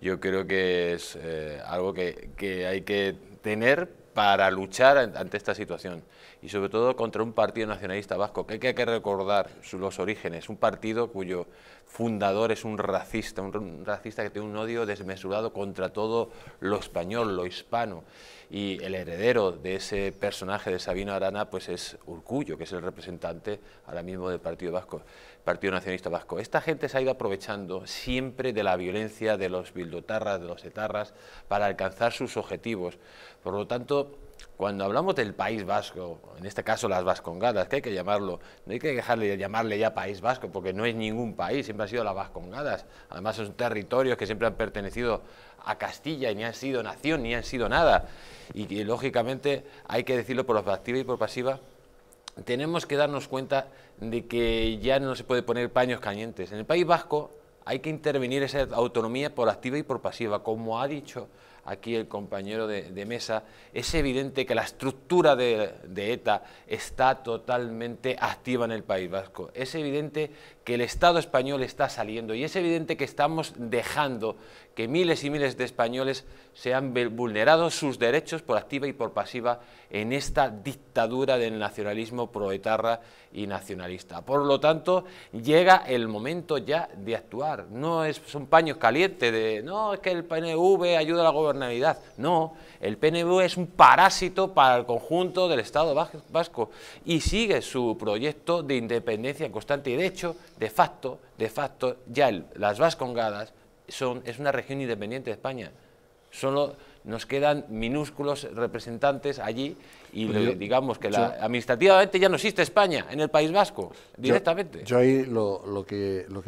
yo creo que es eh, algo que, que, hay que tener para luchar ante esta situación y sobre todo contra un partido nacionalista vasco, que hay que recordar los orígenes, un partido cuyo fundador es un racista, un racista que tiene un odio desmesurado contra todo lo español, lo hispano y el heredero de ese personaje de Sabino Arana pues es Urcullo, que es el representante ahora mismo del Partido Vasco, Partido Nacionalista Vasco. Esta gente se ha ido aprovechando siempre de la violencia de los bildotarras, de los etarras, para alcanzar sus objetivos. Por lo tanto, cuando hablamos del País Vasco, en este caso las Vascongadas, que hay que llamarlo, no hay que dejarle de llamarle ya País Vasco, porque no es ningún país, siempre han sido las Vascongadas. Además son territorios que siempre han pertenecido a Castilla y ni han sido nación, ni han sido nada. Y, y lógicamente hay que decirlo por activa y por pasiva, tenemos que darnos cuenta de que ya no se puede poner paños calientes. En el País Vasco hay que intervenir esa autonomía por activa y por pasiva, como ha dicho aquí el compañero de, mesa, es evidente que la estructura de, ETA está totalmente activa en el País Vasco. Es evidente que el Estado español está saliendo y es evidente que estamos dejando que miles y miles de españoles sean vulnerados sus derechos por activa y por pasiva en esta dictadura del nacionalismo proetarra y nacionalista. Por lo tanto, llega el momento ya de actuar. No es, un paño caliente de, no, es que el PNV ayuda a la Navidad, No, el PNV es un parásito para el conjunto del Estado vasco y sigue su proyecto de independencia constante. Y de hecho, de facto, de facto, ya las Vascongadas son, es una región independiente de España. Solo nos quedan minúsculos representantes allí y digamos que la, administrativamente ya no existe España en el País Vasco directamente. Yo, ahí lo, que... Lo